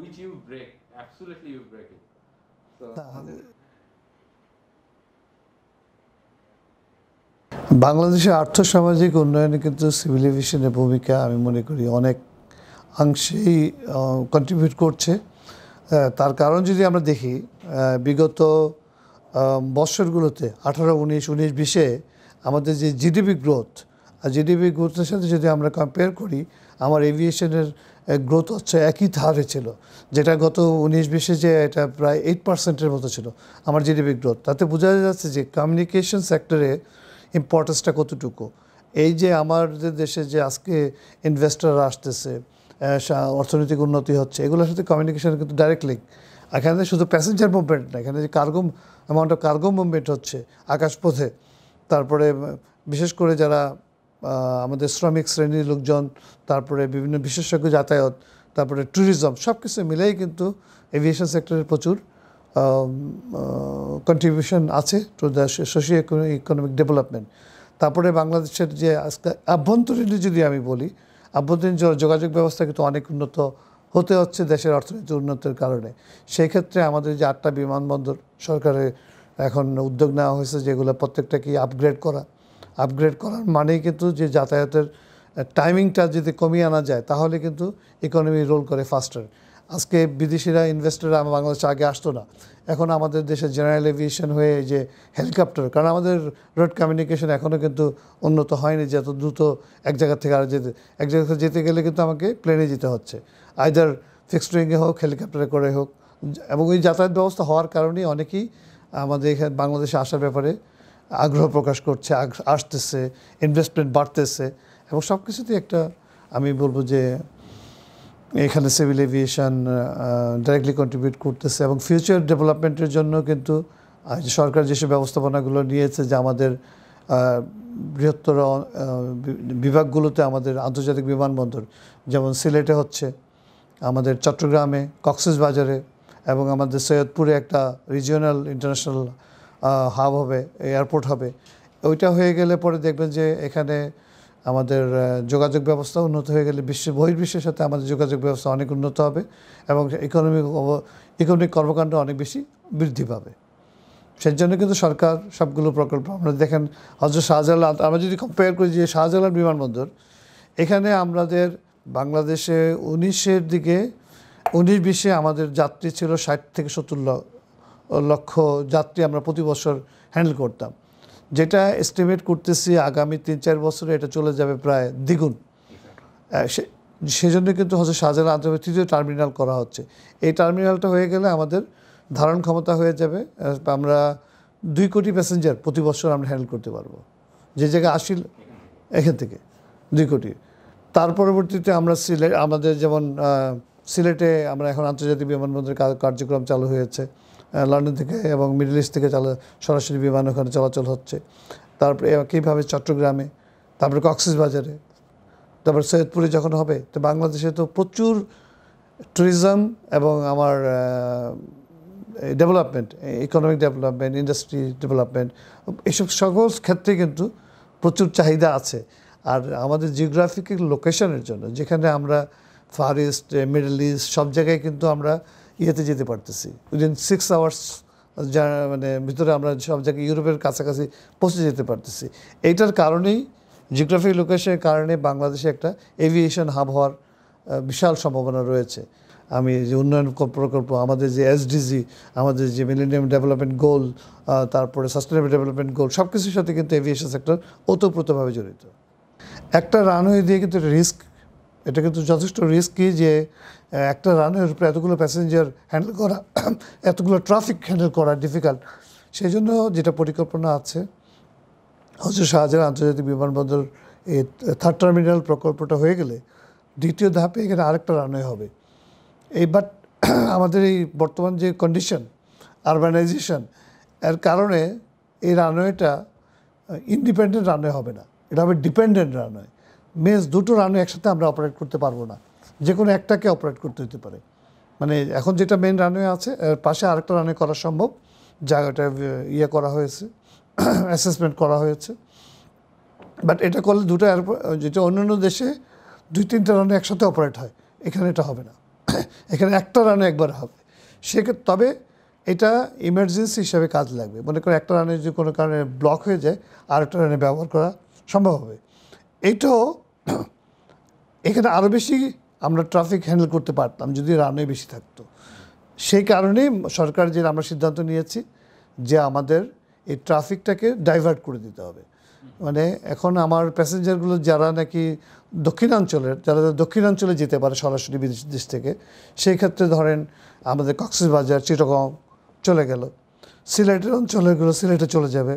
which you break. Absolutely, you break it. বাংলাদেশের বাংলাদেশের আর্থসামাজিক উন্নয়নে কিন্তু সিভিল এভিয়েশনের ভূমিকা আমি মনে করি অনেক অংশেই কন্ট্রিবিউট করছে তার কারণ যদি আমরা দেখি বিগত বছরগুলোতে আঠারো উনিশ উনিশ বিশে আমাদের যে জিডিপি গ্রোথ আর জিডিপি গ্রোথের সাথে যদি আমরা কম্পেয়ার করি আমার এভিয়েশনের গ্রোথ হচ্ছে একই ধারে ছিল যেটা গত উনিশ বিশে যে এটা প্রায় এইট পার্সেন্টের মতো ছিল আমার জিডিপি গ্রোথ তাতে বোঝা যাচ্ছে যে কমিউনিকেশন সেক্টরে ইম্পর্টেন্সটা কতটুকু এই যে আমাদের দেশে যে আজকে ইনভেস্টাররা আসতেছে অর্থনৈতিক উন্নতি হচ্ছে এগুলোর সাথে কমিউনিকেশন কিন্তু ডাইরেক্ট লিঙ্ক এখানে শুধু প্যাসেঞ্জার মুভমেন্ট না এখানে যে cargo amount of cargo movement হচ্ছে আকাশপথে তারপরে বিশেষ করে যারা আমাদের শ্রমিক শ্রেণীর লোকজন তারপরে বিভিন্ন বিশেষজ্ঞ যাতায়াত তারপরে ট্যুরিজম সব কিছু মিলেই কিন্তু এভিয়েশন সেক্টরের প্রচুর কন্ট্রিবিউশন আছে to the socio economic development তারপরে বাংলাদেশের যে আজকে আভ্যন্তরীণ যদি আমি বলি আভ্যন্তরীণ যোগাযোগ ব্যবস্থা কিন্তু অনেক উন্নত হতে হচ্ছে দেশের অর্থনীতি উন্নতির কারণে সেই ক্ষেত্রে আমাদের যে আটটা বিমানবন্দর সরকারের এখন উদ্যোগ নেওয়া হয়েছে যেগুলো প্রত্যেকটাকে আপগ্রেড করা আপগ্রেড করার মানেই কিন্তু যে যাতায়াতের টাইমিংটা যদি কমিয়ে আনা যায় তাহলে কিন্তু ইকোনমি রোল করে ফাস্টার আজকে বিদেশিরা আমার বাংলাদেশে আগে আসতো না এখন আমাদের দেশে জেনারেল এভিয়েশন হয়ে যে হেলিকপ্টার কারণ আমাদের রোড কমিউনিকেশন এখনও কিন্তু উন্নত হয়নি যে এত দ্রুত এক জায়গা থেকে আর যেতে এক জায়গা থেকে যেতে গেলে কিন্তু আমাকে প্লেনে যেতে হচ্ছে আইদার ফিক্সড উইংয়ে হোক হেলিকপ্টারে করে হোক এবং ওই যাতায়াত ব্যবস্থা হওয়ার কারণেই অনেকেই আমাদের এখানে বাংলাদেশে আসার ব্যাপারে আগ্রহ প্রকাশ করছে আসতেছে ইনভেস্টমেন্ট বাড়তেছে এবং সব কিছুতেই একটা আমি বলবো যে এখানে সিভিল এভিয়েশন ডাইরেক্টলি কন্ট্রিবিউট করতেছে এবং ফিউচার ডেভেলপমেন্টের জন্য কিন্তু সরকার যেসব ব্যবস্থাপনাগুলো নিয়েছে যে আমাদের বৃহত্তর বিভাগগুলোতে আমাদের আন্তর্জাতিক বিমানবন্দর যেমন সিলেটে হচ্ছে আমাদের চট্টগ্রামে কক্সেস বাজারে এবং আমাদের সৈয়দপুরে একটা রিজিওনাল ইন্টারন্যাশনাল হাব হবে এয়ারপোর্ট হবে ওইটা হয়ে গেলে পরে দেখবেন যে এখানে আমাদের যোগাযোগ ব্যবস্থা উন্নত হয়ে গেলে বিশ্ব বহির্বিশ্বের সাথে আমাদের যোগাযোগ ব্যবস্থা অনেক উন্নত হবে এবং ইকোনমিক ইকোনমিক কর্মকাণ্ড অনেক বেশি বৃদ্ধি পাবে সেই জন্য কিন্তু সরকার সবগুলো প্রকল্প আমরা দেখেন হজরত শাহজালাল আমরা যদি কম্পেয়ার করি যে শাহজালাল বিমানবন্দর এখানে আমাদের বাংলাদেশে উনিশের দিকে উনিশ বিশে আমাদের যাত্রী ছিল ষাট থেকে সত্তর লক্ষ যাত্রী আমরা প্রতি বছর হ্যান্ডেল করতাম যেটা এস্টিমেট করতেছি আগামী তিন চার বছরে এটা চলে যাবে প্রায় দ্বিগুণ সেজন্য কিন্তু হচ্ছে শাহজালাল আন্তর্জাতিক তৃতীয় টার্মিনাল করা হচ্ছে এই টার্মিনালটা হয়ে গেলে আমাদের ধারণ ক্ষমতা হয়ে যাবে আমরা দুই কোটি প্যাসেঞ্জার প্রতি বছর আমরা হ্যান্ডেল করতে পারবো যে জায়গায় আসিল এখান থেকে দুই কোটি তার পরবর্তীতে আমরা সিলেট আমাদের যেমন সিলেটে আমরা এখন আন্তর্জাতিক বিমানবন্দরের কার্যক্রম চালু হয়েছে লন্ডন থেকে এবং মিডল ইস্ট থেকে চালা সরাসরি বিমান ওখানে চলাচল হচ্ছে তারপরে কীভাবে চট্টগ্রামে তারপরে কক্সবাজারে তারপর সৈয়দপুরে যখন হবে তো বাংলাদেশে তো প্রচুর ট্যুরিজম এবং আমার development economic development industry development এসব সকল ক্ষেত্রে কিন্তু প্রচুর চাহিদা আছে আর আমাদের জিওগ্রাফিক লোকেশনের জন্য যেখানে আমরা ফার ইস্ট মিডল ইস্ট সব জায়গায় কিন্তু আমরা ইয়েতে যেতে পারতেছি উইদিন সিক্স আওয়ার্স যা মানে ভিতরে আমরা সব জায়গায় ইউরোপের কাছাকাছি পৌঁছে যেতে পারতেছি এইটার কারণেই জিওগ্রাফিক লোকেশনের কারণে বাংলাদেশে একটা এভিয়েশন হাব হওয়ার বিশাল সম্ভাবনা রয়েছে আমি যে উন্নয়ন প্রকল্প আমাদের যে এসডিজি আমাদের যে মিলেনিয়াম ডেভেলপমেন্ট গোল তারপরে সাস্টেনেবল ডেভেলপমেন্ট গোল সব কিছুর সাথে কিন্তু এভিয়েশন সেক্টর ওতপ্রোতভাবে জড়িত একটা রানওয়ে দিয়ে কিন্তু রিস্ক এটা কিন্তু যথেষ্ট রিস্কি যে একটা রানের উপরে এতগুলো প্যাসেঞ্জার হ্যান্ডেল করা এতগুলো ট্রাফিক হ্যান্ডেল করা ডিফিকাল্ট সেই জন্য যেটা পরিকল্পনা আছে হচ্ছে শাহজাহান আন্তর্জাতিক বিমানবন্দর এই থার্ড টার্মিনাল প্রকল্পটা হয়ে গেলে দ্বিতীয় ধাপে এখানে আরেকটা রানওয়ে হবে এই বাট আমাদের এই বর্তমান যে কন্ডিশন আরবানাইজেশন এর কারণে এই রানওয়েটা ইন্ডিপেন্ডেন্ট রানওয়ে হবে না এটা হবে ডিপেন্ডেন্ট রানওয়ে মেজ দুটো রানও একসাথে আমরা অপারেট করতে পারবো না যে কোনো একটাকে অপারেট করতে হতে পারে মানে এখন যেটা মেন রানওয়ে আছে পাশে আরেকটা রানওয়ে করা সম্ভব জায়গাটা ইয়ে করা হয়েছে অ্যাসেসমেন্ট করা হয়েছে বাট এটা করলে দুটো এয়ারপোর্ট যেটা অন্যান্য দেশে দুই তিনটা রানে একসাথে অপারেট হয় এখানে এটা হবে না এখানে একটা রানে একবার হবে সেক্ষেত্রে তবে এটা ইমার্জেন্সি হিসাবে কাজ লাগবে মনে করো একটা রানে যদি কোনো কারণে ব্লক হয়ে যায় আরেকটা রানে ব্যবহার করা সম্ভব হবে এটাও এখানে আরও বেশি আমরা ট্রাফিক হ্যান্ডেল করতে পারতাম যদি রানওয়ে বেশি থাকতো সেই কারণেই সরকার যে আমরা সিদ্ধান্ত নিয়েছি যে আমাদের এই ট্রাফিকটাকে ডাইভার্ট করে দিতে হবে মানে এখন আমার প্যাসেঞ্জারগুলো যারা নাকি দক্ষিণাঞ্চলের যারা দক্ষিণাঞ্চলে যেতে পারে সরাসরি বিদেশ দেশ থেকে সেই ক্ষেত্রে ধরেন আমাদের কক্সবাজার চিটগাঁও চলে গেল সিলেটের অঞ্চলেরগুলো সিলেটে চলে যাবে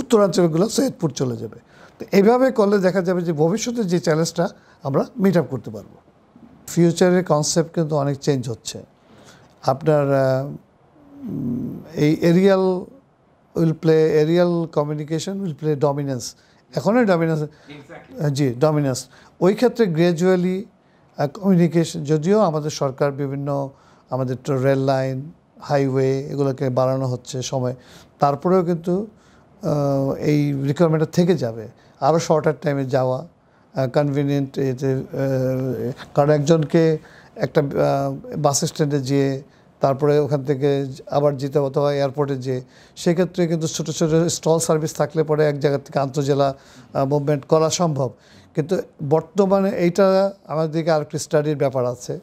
উত্তরাঞ্চলগুলো সৈয়দপুর চলে যাবে তো এইভাবে করলে দেখা যাবে যে ভবিষ্যতে যে চ্যালেঞ্জটা আমরা মিট আপ করতে পারবো ফিউচারের কনসেপ্ট কিন্তু অনেক চেঞ্জ হচ্ছে আপনার এই aerial will play aerial communication will play dominance এখনই ডমিনেন্স জি ডমিনেন্স ওই ক্ষেত্রে গ্র্যাজুয়ালি কমিউনিকেশন যদিও আমাদের সরকার বিভিন্ন আমাদের রেল লাইন হাইওয়ে এগুলোকে বাড়ানো হচ্ছে সময় তারপরেও কিন্তু এই রিকোয়ারমেন্টটা থেকে যাবে আরও শর্টার টাইমে যাওয়া কনভিনিয়েন্ট এতে কারণ একজনকে একটা বাস স্ট্যান্ডে যেয়ে তারপরে ওখান থেকে আবার যেতে হতো হয় এয়ারপোর্টে যেয়ে সেক্ষেত্রে কিন্তু ছোটো ছোটো স্টল সার্ভিস থাকলে পরে এক জায়গা থেকে আন্তজেলা মুভমেন্ট করা সম্ভব কিন্তু বর্তমানে এইটা আমাদের আর আরেকটি স্টাডির ব্যাপার আছে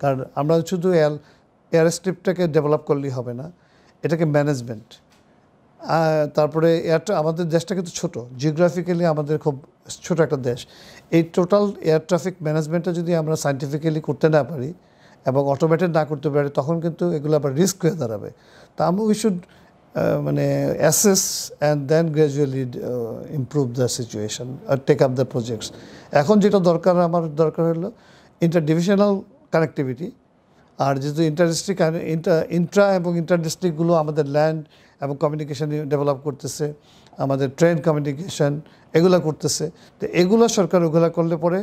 কারণ আমরা শুধু এয়ার এয়ার স্ট্রিপটাকে ডেভেলপ করলেই হবে না এটাকে ম্যানেজমেন্ট তারপরে এয়ারটা আমাদের দেশটা কিন্তু ছোটো জিওগ্রাফিক্যালি আমাদের খুব ছোট একটা দেশ এই টোটাল এয়ার ট্রাফিক ম্যানেজমেন্টটা যদি আমরা সাইন্টিফিক্যালি করতে না পারি এবং অটোমেটেড না করতে পারি তখন কিন্তু এগুলো আবার রিস্ক হয়ে দাঁড়াবে তা আমি উই শুড মানে assess and then gradually improve the situation আর টেক আপ দ্য প্রজেক্টস এখন যেটা দরকার আমার দরকার হলো ইন্টার ডিভিশনাল কানেক্টিভিটি আর যেহেতু ইন্টারডিস্ট্রিক্ট ইন্টার ইন্ট্রা এবং ইন্টারডিস্ট্রিক্টগুলো আমাদের ল্যান্ড এবং কমিউনিকেশন ডেভেলপ করতেছে আমাদের ট্রেন কমিউনিকেশন এগুলো করতেছে তো এগুলো সরকার ওগুলো করলে পরে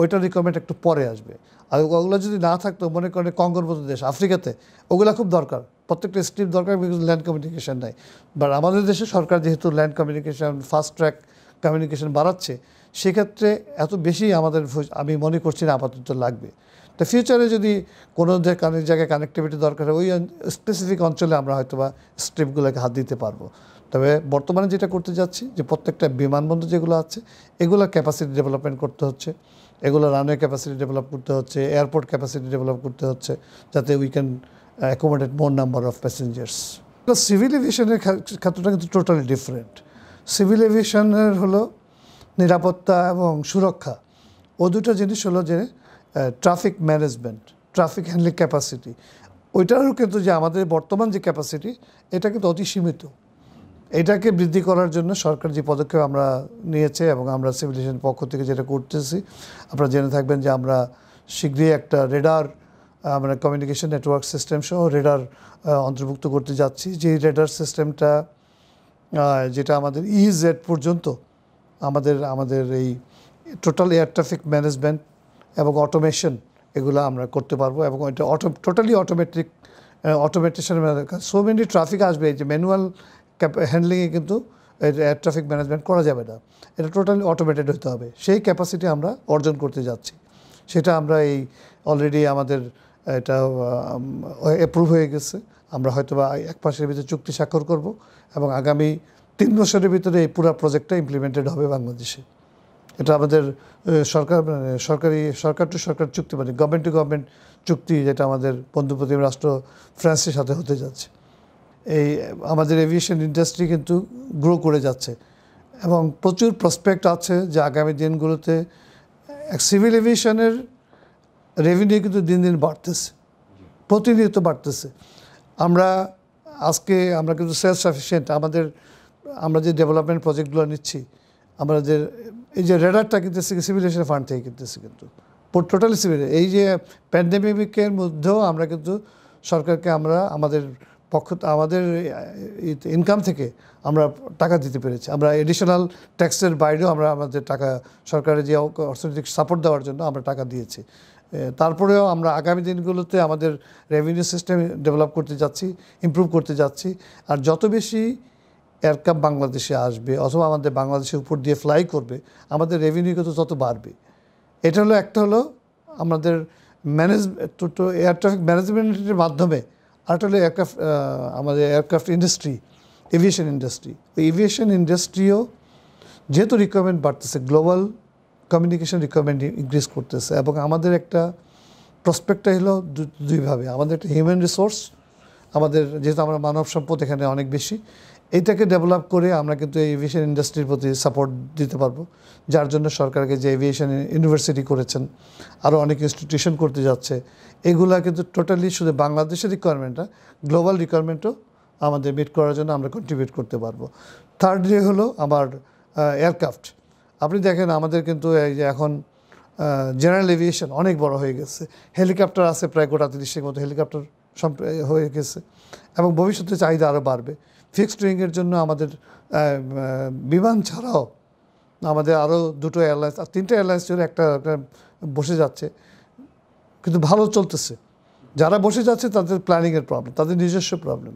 ওইটা রিকোয়ারমেন্ট একটু পরে আসবে আর ওগুলো যদি না থাকতো মনে করেন কঙ্গর মতো দেশ আফ্রিকাতে ওগুলো খুব দরকার প্রত্যেকটা স্ট্রিপ দরকার বিকজ ল্যান্ড কমিউনিকেশন নাই বাট আমাদের দেশে সরকার যেহেতু land communication fast track communication বাড়াচ্ছে সেক্ষেত্রে এত বেশি আমাদের আমি মনে করছি না আপাতত লাগবে তো ফিউচারে যদি কোনো জায়গায় কানেক্টিভিটি দরকার হয় ওই স্পেসিফিক অঞ্চলে আমরা হয়তো বা স্ট্রিপগুলোকে হাত দিতে পারবো তবে বর্তমানে যেটা করতে যাচ্ছি যে প্রত্যেকটা বিমানবন্দর যেগুলো আছে এগুলো ক্যাপাসিটি ডেভেলপমেন্ট করতে হচ্ছে এগুলো রানওয়ে ক্যাপাসিটি ডেভেলপ করতে হচ্ছে এয়ারপোর্ট ক্যাপাসিটি ডেভেলপ করতে হচ্ছে যাতে we can accommodate more number of passengers civil এভিয়েশনের ক্ষেত্রটা কিন্তু টোটালি ডিফারেন্ট সিভিল এভিয়েশনের হলো নিরাপত্তা এবং সুরক্ষা ও দুটো জিনিস হলো যে traffic management traffic handling capacity ওইটারও কিন্তু যে আমাদের বর্তমান যে ক্যাপাসিটি এটা কিন্তু অতি সীমিত এটাকে বৃদ্ধি করার জন্য সরকার যে পদক্ষেপ আমরা নিয়েছে এবং আমরা সিভিলেশন পক্ষ থেকে যেটা করতেছি আপনারা জেনে থাকবেন যে আমরা শীঘ্রই একটা রেডার আমরা কমিউনিকেশন নেটওয়ার্ক সিস্টেম সহ রেডার অন্তর্ভুক্ত করতে যাচ্ছি যে রেডার সিস্টেমটা যেটা আমাদের ইজেড e পর্যন্ত আমাদের আমাদের এই টোটাল এয়ার ট্রাফিক ম্যানেজমেন্ট এবং অটোমেশন এগুলো আমরা করতে পারবো এবং এটা auto totally automatic automation so many traffic আসবে যে ম্যানুয়াল হ্যান্ডলিংয়ে কিন্তু এয়ার ট্রাফিক ম্যানেজমেন্ট করা যাবে না এটা টোটালি অটোমেটেড হতে হবে সেই ক্যাপাসিটি আমরা অর্জন করতে যাচ্ছি সেটা আমরা এই অলরেডি আমাদের এটা অ্যাপ্রুভ হয়ে গেছে আমরা হয়তো বা এক মাসের ভিতরে চুক্তি স্বাক্ষর করব এবং আগামী তিন বছরের ভিতরে এই পুরো প্রজেক্টটা ইমপ্লিমেন্টেড হবে বাংলাদেশে এটা আমাদের সরকার মানে সরকারি সরকার টু সরকার চুক্তি মানে গভর্নমেন্ট টু গভর্নমেন্ট চুক্তি যেটা আমাদের বন্ধু প্রতিম রাষ্ট্র ফ্রান্সের সাথে হতে যাচ্ছে এই আমাদের এভিয়েশন ইন্ডাস্ট্রি কিন্তু গ্রো করে যাচ্ছে এবং প্রচুর প্রসপেক্ট আছে যে আগামী দিনগুলোতে সিভিল এভিয়েশনের রেভিনিউ কিন্তু দিন দিন বাড়তেছে প্রতিনিয়ত বাড়তেছে আমরা আজকে আমরা কিন্তু সেলফ সাফিসিয়েন্ট আমাদের আমরা যে ডেভেলপমেন্ট প্রজেক্টগুলো নিচ্ছি আমরা যে এই যে রেডারটা কিনতেছি সিভিল এশিয়া ফান্ড থেকে কিনতেছি কিন্তু টোটালি সিভিল এই যে প্যান্ডেমিকের মধ্যেও আমরা কিন্তু সরকারকে আমরা আমাদের পক্ষ আমাদের ইনকাম থেকে আমরা টাকা দিতে পেরেছি আমরা এডিশনাল ট্যাক্সের বাইরেও আমরা আমাদের টাকা সরকারের যে অর্থনৈতিক সাপোর্ট দেওয়ার জন্য আমরা টাকা দিয়েছি তারপরেও আমরা আগামী দিনগুলোতে আমাদের রেভিনিউ সিস্টেম ডেভেলপ করতে যাচ্ছি ইম্প্রুভ করতে যাচ্ছি আর যত বেশি এয়ারক্রাফট বাংলাদেশে আসবে অথবা আমাদের বাংলাদেশের উপর দিয়ে ফ্লাই করবে আমাদের রেভিনিউ কিন্তু তত বাড়বে এটা হলো একটা হলো আমাদের ম্যানেজ এয়ার ট্রাফিক ম্যানেজমেন্টের মাধ্যমে আরেকটা হলো এয়ারক্রাফ্ট আমাদের এয়ারক্রাফট ইন্ডাস্ট্রি এভিয়েশন ইন্ডাস্ট্রি ওই এভিয়েশন ইন্ডাস্ট্রিও যেহেতু রিকোয়ারমেন্ট বাড়তেছে গ্লোবাল কমিউনিকেশন রিকোয়ারমেন্ট ইনক্রিজ করতেছে এবং আমাদের একটা প্রসপেক্টটা হলো দুইভাবে আমাদের একটা হিউম্যান রিসোর্স আমাদের যেহেতু আমরা মানব সম্পদ এখানে অনেক বেশি এটাকে ডেভেলপ করে আমরা কিন্তু এভিয়েশন ইন্ডাস্ট্রির প্রতি সাপোর্ট দিতে পারবো যার জন্য সরকারকে যে এভিয়েশন ইউনিভার্সিটি করেছেন আরও অনেক ইনস্টিটিউশন করতে যাচ্ছে এগুলা কিন্তু টোটালি শুধু বাংলাদেশের রিকোয়ারমেন্টটা গ্লোবাল রিকোয়ারমেন্টও আমাদের মিট করার জন্য আমরা কন্ট্রিবিউট করতে পারবো থার্ড ডে হলো আমার এয়ারক্রাফট আপনি দেখেন আমাদের কিন্তু এখন জেনারেল এভিয়েশন অনেক বড় হয়ে গেছে হেলিকপ্টার আছে প্রায় গোটা তিরিশের মতো হেলিকপ্টার হয়ে গেছে এবং ভবিষ্যতে চাহিদা আরও বাড়বে ফিক্সড উইংয়ের জন্য আমাদের বিমান ছাড়াও আমাদের আরও দুটো এয়ারলাইন্স আর তিনটে এয়ারলাইন্স জুড়ে একটা বসে যাচ্ছে কিন্তু ভালো চলতেছে যারা বসে যাচ্ছে তাদের প্ল্যানিংয়ের প্রবলেম তাদের নিজস্ব প্রবলেম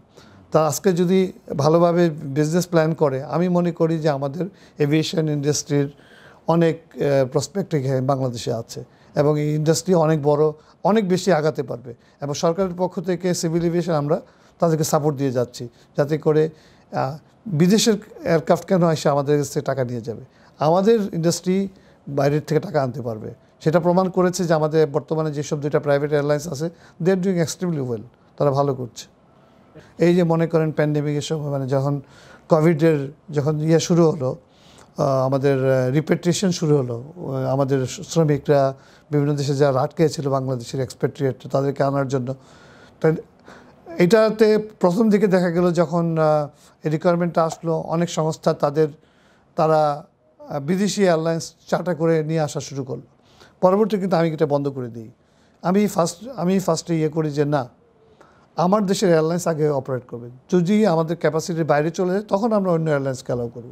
তা আজকে যদি ভালোভাবে বিজনেস প্ল্যান করে আমি মনে করি যে আমাদের এভিয়েশন ইন্ডাস্ট্রির অনেক প্রসপেক্ট বাংলাদেশে আছে এবং এই ইন্ডাস্ট্রি অনেক বড় অনেক বেশি আগাতে পারবে এবং সরকারের পক্ষ থেকে সিভিল এভিয়েশন আমরা তাদেরকে সাপোর্ট দিয়ে যাচ্ছি যাতে করে বিদেশের এয়ারক্রাফট কেন এসে আমাদের কাছে টাকা নিয়ে যাবে আমাদের ইন্ডাস্ট্রি বাইরের থেকে টাকা আনতে পারবে সেটা প্রমাণ করেছে যে আমাদের বর্তমানে যেসব দুইটা প্রাইভেট এয়ারলাইন্স আছে they are doing extremely well তারা ভালো করছে এই যে মনে করেন প্যান্ডেমিকের সময় মানে যখন কোভিডের যখন ইয়ে শুরু হলো আমাদের রিপেট্রিয়েশন শুরু হলো আমাদের শ্রমিকরা বিভিন্ন দেশে যারা আটকে ছিল বাংলাদেশের এক্সপেট্রিয়েট তাদেরকে আনার জন্য এটাতে প্রথম দিকে দেখা গেল যখন রিকোয়ারমেন্টটা আসলো অনেক সংস্থা তাদের তারা বিদেশি এয়ারলাইন্স চাটা করে নিয়ে আসা শুরু করলো পরবর্তী কিন্তু আমি এটা বন্ধ করে দিই আমি ফার্স্ট আমি ফার্স্টে ইয়ে করি যে না আমার দেশের এয়ারলাইন্স আগে অপারেট করবে যদি আমাদের ক্যাপাসিটির বাইরে চলে যায় তখন আমরা অন্য এয়ারলাইন্সকে অ্যালাউ করব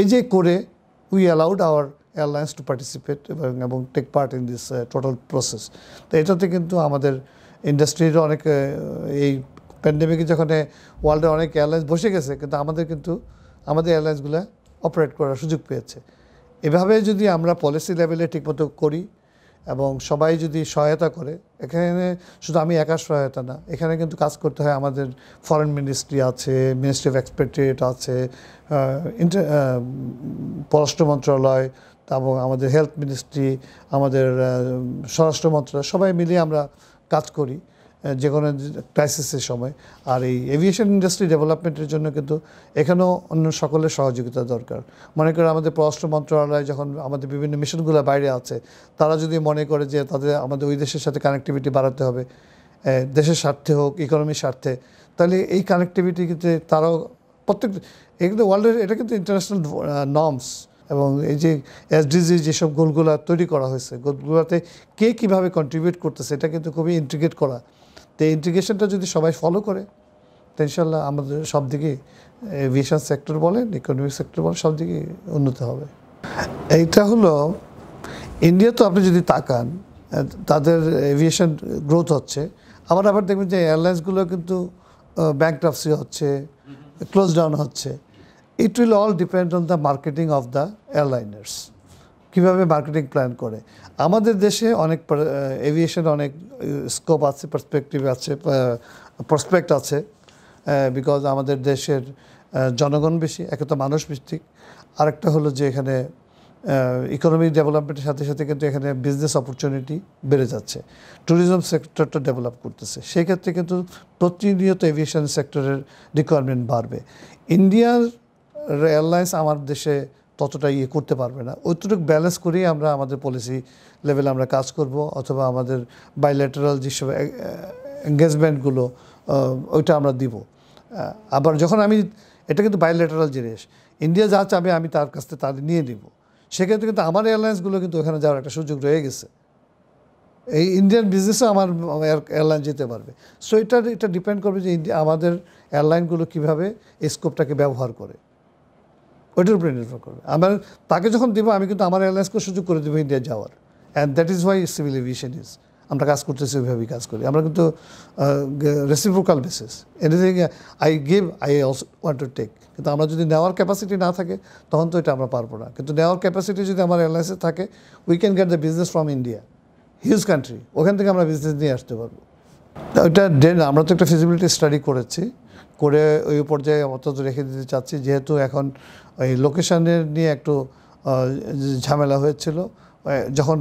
এই যে করে we allowed our airlines to participate এবং এবং take part in this total process তো এটাতে কিন্তু আমাদের ইন্ডাস্ট্রির অনেক এই প্যান্ডেমিকে যখন ওয়ার্ল্ডের অনেক এয়ারলাইন্স বসে গেছে কিন্তু আমাদের কিন্তু আমাদের এয়ারলাইন্সগুলো অপারেট করার সুযোগ পেয়েছে এভাবে যদি আমরা পলিসি লেভেলে ঠিকমতো করি এবং সবাই যদি সহায়তা করে এখানে শুধু আমি একা সহায়তা না এখানে কিন্তু কাজ করতে হয় আমাদের ফরেন মিনিস্ট্রি আছে মিনিস্ট্রি অফ এক্সপেক্টেট আছে ইন্টার পররাষ্ট্র মন্ত্রণালয় এবং আমাদের হেলথ মিনিস্ট্রি আমাদের স্বরাষ্ট্র মন্ত্রণালয় সবাই মিলিয়ে আমরা কাজ করি যে কোনো ক্রাইসিসের সময় আর এই এভিয়েশন ইন্ডাস্ট্রি ডেভেলপমেন্টের জন্য কিন্তু এখানেও অন্য সকলের সহযোগিতা দরকার মনে করে আমাদের পররাষ্ট্র মন্ত্রণালয় যখন আমাদের বিভিন্ন মিশনগুলো বাইরে আছে তারা যদি মনে করে যে তাদের আমাদের ওই দেশের সাথে কানেক্টিভিটি বাড়াতে হবে দেশের স্বার্থে হোক ইকোনমির স্বার্থে তাহলে এই কানেক্টিভিটিতে তারাও প্রত্যেক এগুলো ওয়ার্ল্ডের এটা কিন্তু ইন্টারন্যাশনাল নর্মস এবং এই যে ডিজি যেসব গোলগুলো তৈরি করা হয়েছে গোলগুলোতে কে কীভাবে কন্ট্রিবিউট করতেছে এটা কিন্তু খুবই ইন্টিগ্রেট করা তো ইন্টিগ্রেশনটা যদি সবাই ফলো করে তো ইনশাল্লাহ আমাদের সব দিকে এভিয়েশন সেক্টর বলেন ইকোনমিক সেক্টর বলেন সব দিকে উন্নত হবে এইটা হলো ইন্ডিয়া তো আপনি যদি তাকান তাদের এভিয়েশন গ্রোথ হচ্ছে আবার আবার দেখবেন যে এয়ারলাইন্সগুলো কিন্তু ব্যাংক হচ্ছে ক্লোজ ডাউন হচ্ছে it will all depend on the marketing of the airliners কীভাবে মার্কেটিং প্ল্যান করে আমাদের দেশে অনেক এভিয়েশন uh, অনেক স্কোপ uh, আছে পার্সপেক্টিভ আছে প্রসপেক্ট uh, আছে বিকজ আমাদের দেশের জনগণ বেশি একে তো মানুষ ভিত্তিক আরেকটা হলো যে এখানে ইকোনমিক ডেভেলপমেন্টের সাথে সাথে কিন্তু এখানে বিজনেস অপরচুনিটি বেড়ে যাচ্ছে ট্যুরিজম সেক্টরটা ডেভেলপ করতেছে সেক্ষেত্রে কিন্তু প্রতিনিয়ত এভিয়েশন সেক্টরের রিকোয়ারমেন্ট বাড়বে ইন্ডিয়ার এয়ারলাইন্স আমার দেশে ততটা ইয়ে করতে পারবে না অতটুকু ব্যালেন্স করেই আমরা আমাদের পলিসি লেভেলে আমরা কাজ করব অথবা আমাদের বাইলেটারাল যেসব এঙ্গেজমেন্টগুলো ওইটা আমরা দিব আবার যখন আমি এটা কিন্তু বাইলেটারাল জিনিস ইন্ডিয়া যা চাবে আমি তার কাছ থেকে তাদের নিয়ে নিব সেক্ষেত্রে কিন্তু আমার এয়ারলাইন্সগুলো কিন্তু ওখানে যাওয়ার একটা সুযোগ রয়ে গেছে এই ইন্ডিয়ান বিজনেসও আমার এয়ারলাইন যেতে পারবে সো এটা এটা ডিপেন্ড করবে যে আমাদের এয়ারলাইনগুলো কীভাবে এই স্কোপটাকে ব্যবহার করে ওইটার উপরে নির্ভর করবে আমার তাকে যখন দেবো আমি কিন্তু আমার এয়ারলাইন্সকে সুযোগ করে দেবো ইন্ডিয়া যাওয়ার and that is why civil aviation is আমরা কাজ করতেছি ওইভাবেই কাজ করি আমরা কিন্তু reciprocal basis anything I give I also want to take কিন্তু আমরা যদি নেওয়ার ক্যাপাসিটি না থাকে তখন তো এটা আমরা পারবো না কিন্তু নেওয়ার ক্যাপাসিটি যদি আমার এয়ারলাইন্সে থাকে we can get the business from India huge country ওখান থেকে আমরা বিজনেস নিয়ে আসতে পারবো ওইটা ডেন আমরা তো একটা ফিজিবিলিটি স্টাডি করেছি করে ওই পর্যায়ে অন্তত রেখে দিতে চাচ্ছি যেহেতু এখন ওই লোকেশানের নিয়ে একটু ঝামেলা হয়েছিল যখন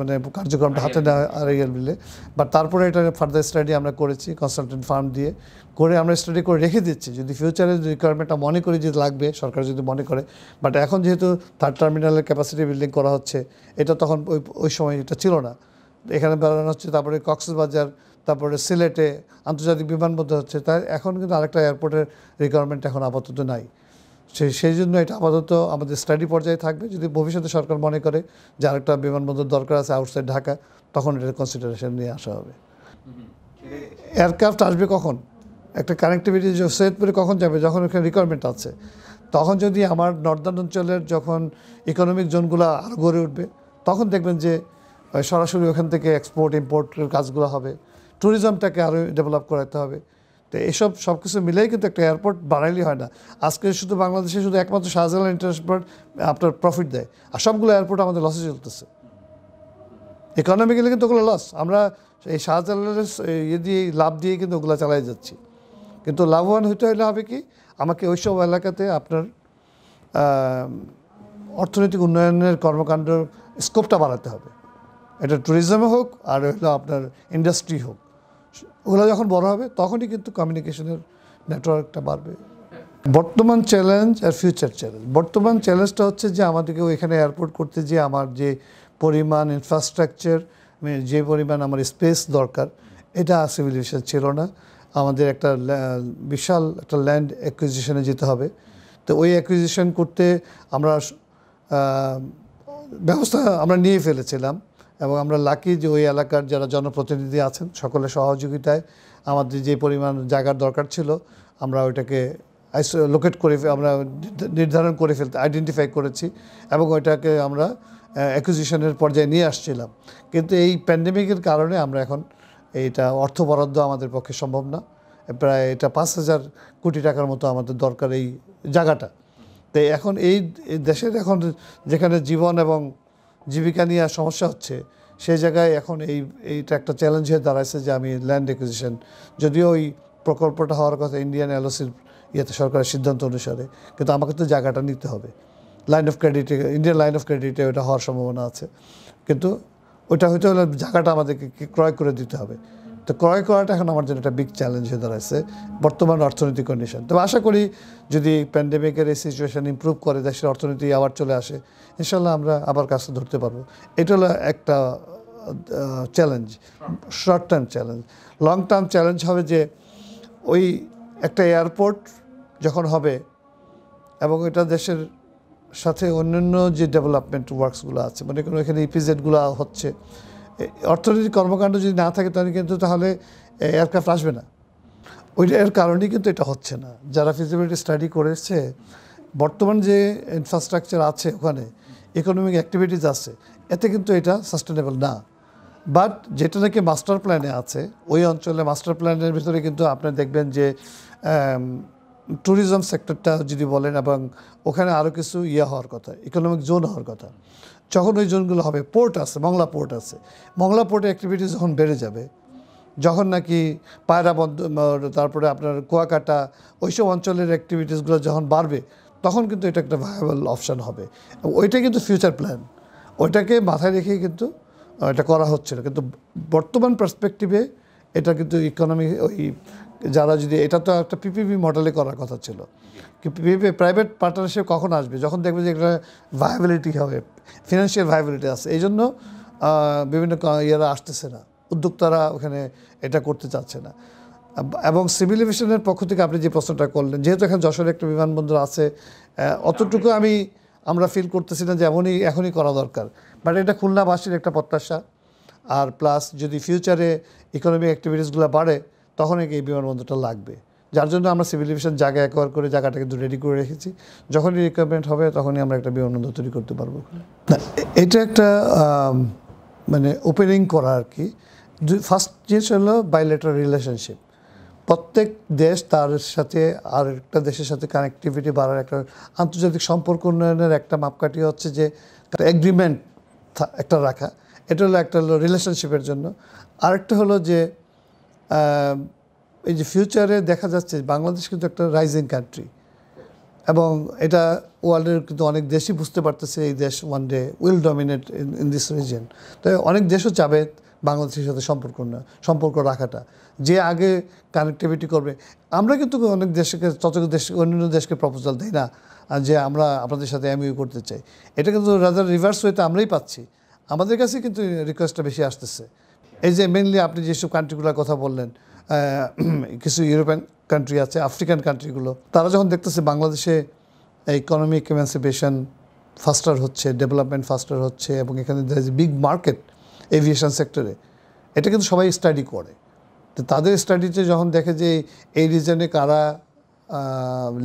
মানে কার্যক্রমটা হাতে নেওয়া গেল মিলে বাট তারপরে এটা ফার্দার স্টাডি আমরা করেছি কনসালটেন্ট ফার্ম দিয়ে করে আমরা স্টাডি করে রেখে দিচ্ছি যদি ফিউচারে রিকোয়ারমেন্টটা মনে করি যদি লাগবে সরকার যদি মনে করে বাট এখন যেহেতু থার্ড টার্মিনালের ক্যাপাসিটি বিল্ডিং করা হচ্ছে এটা তখন ওই ওই সময় এটা ছিল না এখানে বেড়ানো হচ্ছে তারপরে কক্সবাজার তারপরে সিলেটে আন্তর্জাতিক বিমানবন্দর হচ্ছে তাই এখন কিন্তু আরেকটা এয়ারপোর্টের রিকোয়ারমেন্ট এখন আপাতত নাই সেই সেই জন্য এটা আপাতত আমাদের স্টাডি পর্যায়ে থাকবে যদি ভবিষ্যতে সরকার মনে করে যে আরেকটা বিমানবন্দর দরকার আছে আউটসাইড ঢাকা তখন এটার কনসিডারেশন নিয়ে আসা হবে এয়ারক্রাফট আসবে কখন একটা কানেক্টিভিটি সৈয়দপুরে কখন যাবে যখন ওখানে রিকোয়ারমেন্ট আছে তখন যদি আমার নর্দার্ন অঞ্চলের যখন ইকোনমিক জোনগুলো আরও গড়ে উঠবে তখন দেখবেন যে সরাসরি ওখান থেকে এক্সপোর্ট ইম্পোর্টের কাজগুলো হবে ট্যুরিজমটাকে আরও ডেভেলপ করাতে হবে তো এসব সব কিছু মিলেই কিন্তু একটা এয়ারপোর্ট বাড়াইলেই হয় না আজকে শুধু বাংলাদেশে শুধু একমাত্র শাহজালাল ইন্টারন্যাশনাল আপনার প্রফিট দেয় আর সবগুলো এয়ারপোর্ট আমাদের লসে চলতেছে ইকোনমিক্যালি গেলে কিন্তু ওগুলো লস আমরা এই শাহজালালের ইয়ে দিয়ে লাভ দিয়ে কিন্তু ওগুলো চালাই যাচ্ছি কিন্তু লাভবান হইতে হলে হবে কি আমাকে ওই সব এলাকাতে আপনার অর্থনৈতিক উন্নয়নের কর্মকাণ্ড স্কোপটা বাড়াতে হবে এটা ট্যুরিজমে হোক আর হলো আপনার ইন্ডাস্ট্রি হোক ওগুলো যখন বড় হবে তখনই কিন্তু কমিউনিকেশনের নেটওয়ার্কটা বাড়বে বর্তমান চ্যালেঞ্জ আর ফিউচার চ্যালেঞ্জ বর্তমান চ্যালেঞ্জটা হচ্ছে যে আমাদেরকে ওইখানে এয়ারপোর্ট করতে যে আমার যে পরিমাণ ইনফ্রাস্ট্রাকচার যে পরিমাণ আমার স্পেস দরকার এটা সিভিলাইজেশন ছিল না আমাদের একটা বিশাল একটা ল্যান্ড অ্যাকুইজিশনে যেতে হবে তো ওই অ্যাকুইজিশন করতে আমরা ব্যবস্থা আমরা নিয়ে ফেলেছিলাম এবং আমরা লাকি যে ওই এলাকার যারা জনপ্রতিনিধি আছেন সকলের সহযোগিতায় আমাদের যে পরিমাণ জায়গার দরকার ছিল আমরা ওইটাকে লোকেট করে আমরা নির্ধারণ করে ফেলতে আইডেন্টিফাই করেছি এবং ওইটাকে আমরা অ্যাকুজিশনের পর্যায়ে নিয়ে আসছিলাম কিন্তু এই প্যান্ডেমিকের কারণে আমরা এখন এইটা অর্থ বরাদ্দ আমাদের পক্ষে সম্ভব না প্রায় এটা পাঁচ হাজার কোটি টাকার মতো আমাদের দরকার এই জায়গাটা তাই এখন এই দেশের এখন যেখানে জীবন এবং জীবিকা নিয়ে সমস্যা হচ্ছে সেই জায়গায় এখন এই এইটা একটা চ্যালেঞ্জ হয়ে দাঁড়াইছে যে আমি ল্যান্ড একুইজিশন যদিও ওই প্রকল্পটা হওয়ার কথা ইন্ডিয়ান এলওসির ইয়েতে সরকারের সিদ্ধান্ত অনুসারে কিন্তু আমাকে তো জায়গাটা নিতে হবে লাইন অফ ক্রেডিটে ইন্ডিয়ান লাইন অফ ক্রেডিটে ওটা হওয়ার সম্ভাবনা আছে কিন্তু ওটা হয়তো হলে জায়গাটা আমাদেরকে ক্রয় করে দিতে হবে তো ক্রয় করাটা এখন আমার জন্য একটা বিগ চ্যালেঞ্জ হয়ে দাঁড়াইছে বর্তমান অর্থনৈতিক কন্ডিশন তবে আশা করি যদি প্যান্ডেমিকের এই সিচুয়েশান ইম্প্রুভ করে দেশের অর্থনীতি আবার চলে আসে ইনশাল্লাহ আমরা আবার কাজটা ধরতে পারবো এটা হলো একটা challenge short term challenge long term challenge হবে যে ওই একটা এয়ারপোর্ট যখন হবে এবং এটা দেশের সাথে অন্যান্য যে ডেভেলপমেন্ট ওয়ার্কসগুলো আছে মানে কোনো এখানে ইপিজেডগুলো e হচ্ছে অর্থনৈতিক কর্মকাণ্ড যদি না থাকে তাহলে কিন্তু তাহলে এয়ারক্রাফট আসবে না ওইটা এর কারণেই কিন্তু এটা হচ্ছে না যারা ফিজিবিলিটি স্টাডি করেছে বর্তমান যে ইনফ্রাস্ট্রাকচার আছে ওখানে ইকোনমিক অ্যাক্টিভিটিস আছে এতে কিন্তু এটা সাস্টেনেবল না বাট যেটা নাকি মাস্টার প্ল্যানে আছে ওই অঞ্চলে মাস্টার প্ল্যানের ভিতরে কিন্তু আপনি দেখবেন যে ট্যুরিজম সেক্টরটা যদি বলেন এবং ওখানে আরও কিছু ইয়ে হওয়ার কথা ইকোনমিক জোন হওয়ার কথা যখন ওই জোনগুলো হবে পোর্ট আছে মংলা পোর্ট আছে মংলা পোর্টে অ্যাক্টিভিটি যখন বেড়ে যাবে যখন নাকি পায়রা বন্ধ তারপরে আপনার কুয়াকাটা ওইসব অঞ্চলের অ্যাক্টিভিটিসগুলো যখন বাড়বে তখন কিন্তু এটা একটা ভায়াবল অপশান হবে ওইটা কিন্তু ফিউচার প্ল্যান ওইটাকে মাথায় রেখেই কিন্তু এটা করা হচ্ছিল কিন্তু বর্তমান পার্সপেক্টিভে এটা কিন্তু ইকোনমি ওই যারা যদি এটা তো একটা পিপিপি মডেলে করার কথা ছিল প্রাইভেট পার্টনারশিপ কখন আসবে যখন দেখবে যে একটা ভায়াবিলিটি হবে ফিনান্সিয়াল ভায়াবিলিটি আছে এই জন্য বিভিন্ন ইয়েরা আসতেছে না উদ্যোক্তারা ওখানে এটা করতে চাচ্ছে না এবং সিভিল এভিয়েশনের পক্ষ থেকে আপনি যে প্রশ্নটা করলেন যেহেতু এখানে যশোরে একটা বিমানবন্দর আছে অতটুকু আমি আমরা ফিল করতেছি না যে এমনই এখনই করা দরকার বাট এটা খুলনাবাসীর একটা প্রত্যাশা আর প্লাস যদি ফিউচারে ইকোনমিক অ্যাক্টিভিটিসগুলো বাড়ে তখন এই বিমানবন্দরটা লাগবে যার জন্য আমরা সিভিল এভিয়েশন জায়গা একবার করে জায়গাটাকে কিন্তু রেডি করে রেখেছি যখনই রিকোয়ারমেন্ট হবে তখনই আমরা একটা বিমানবন্দর তৈরি করতে পারবো এটা একটা মানে ওপেনিং করা আর কি ফার্স্ট জিনিস হলো বাইলেটার রিলেশনশিপ প্রত্যেক দেশ তার সাথে আর একটা দেশের সাথে কানেক্টিভিটি বাড়ার একটা আন্তর্জাতিক সম্পর্ক উন্নয়নের একটা মাপকাঠি হচ্ছে যে এগ্রিমেন্ট একটা রাখা এটা হলো একটা হলো রিলেশনশিপের জন্য আরেকটা হলো যে এই যে ফিউচারে দেখা যাচ্ছে বাংলাদেশ কিন্তু একটা রাইজিং কান্ট্রি এবং এটা ওয়ার্ল্ডের কিন্তু অনেক দেশই বুঝতে পারতেছে এই দেশ one day will dominate in in this reason তাই অনেক দেশও চাবে বাংলাদেশের সাথে সম্পর্ক না সম্পর্ক রাখাটা যে আগে কানেক্টিভিটি করবে আমরা কিন্তু অনেক দেশকে তত দেশ অন্যান্য দেশকে প্রপোজাল দিই না যে আমরা আপনাদের সাথে ইউ করতে চাই এটা কিন্তু রাজার রিভার্স হইতে আমরাই পাচ্ছি আমাদের কাছে কিন্তু রিকোয়েস্টটা বেশি আসতেছে এই যে মেনলি আপনি যেসব কান্ট্রিগুলোর কথা বললেন কিছু ইউরোপিয়ান কান্ট্রি আছে আফ্রিকান কান্ট্রিগুলো তারা যখন দেখতেছে বাংলাদেশে ইকোনমিক এমান্সিপেশন ফাস্টার হচ্ছে ডেভেলপমেন্ট ফাস্টার হচ্ছে এবং এখানে দেয় যে বিগ মার্কেট এভিয়েশন সেক্টরে এটা কিন্তু সবাই স্টাডি করে তো তাদের স্টাডিতে যখন দেখে যে এই রিজনে কারা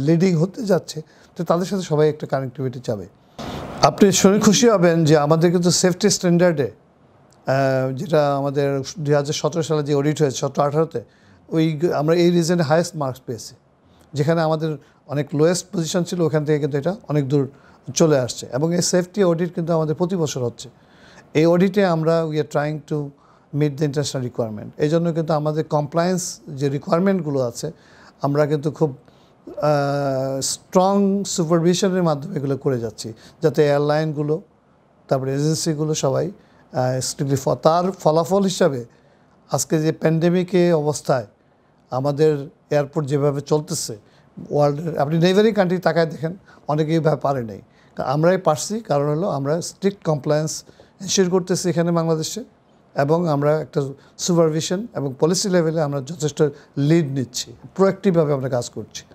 লিডিং হতে যাচ্ছে তো তাদের সাথে সবাই একটা কানেক্টিভিটি চাবে আপনি শুনে খুশি হবেন যে আমাদের কিন্তু সেফটি স্ট্যান্ডার্ডে যেটা আমাদের দুই সালে যে অডিট হয়েছে সতেরো আঠারোতে ওই আমরা এই রিজনে হায়েস্ট মার্কস পেয়েছি যেখানে আমাদের অনেক লোয়েস্ট পজিশন ছিল ওখান থেকে কিন্তু এটা অনেক দূর চলে আসছে এবং এই সেফটি অডিট কিন্তু আমাদের প্রতি বছর হচ্ছে এই অডিটে আমরা we are trying to meet the international requirement এই জন্য কিন্তু আমাদের কমপ্লায়েন্স যে রিকোয়ারমেন্টগুলো আছে আমরা কিন্তু খুব স্ট্রং সুপারভিশনের মাধ্যমে এগুলো করে যাচ্ছি যাতে এয়ারলাইনগুলো তারপরে এজেন্সিগুলো সবাই তার ফলাফল হিসাবে আজকে যে প্যান্ডেমিকে অবস্থায় আমাদের এয়ারপোর্ট যেভাবে চলতেছে ওয়ার্ল্ডের আপনি নেভারি কান্ট্রি তাকায় দেখেন অনেকে এইভাবে পারে নেই আমরাই পারছি কারণ হলো আমরা স্ট্রিক্ট কমপ্লায়েন্স এনশিওর করতেছি এখানে বাংলাদেশে এবং আমরা একটা সুপারভিশন এবং পলিসি লেভেলে আমরা যথেষ্ট লিড নিচ্ছি প্রোয়াক্টিভভাবে আমরা কাজ করছি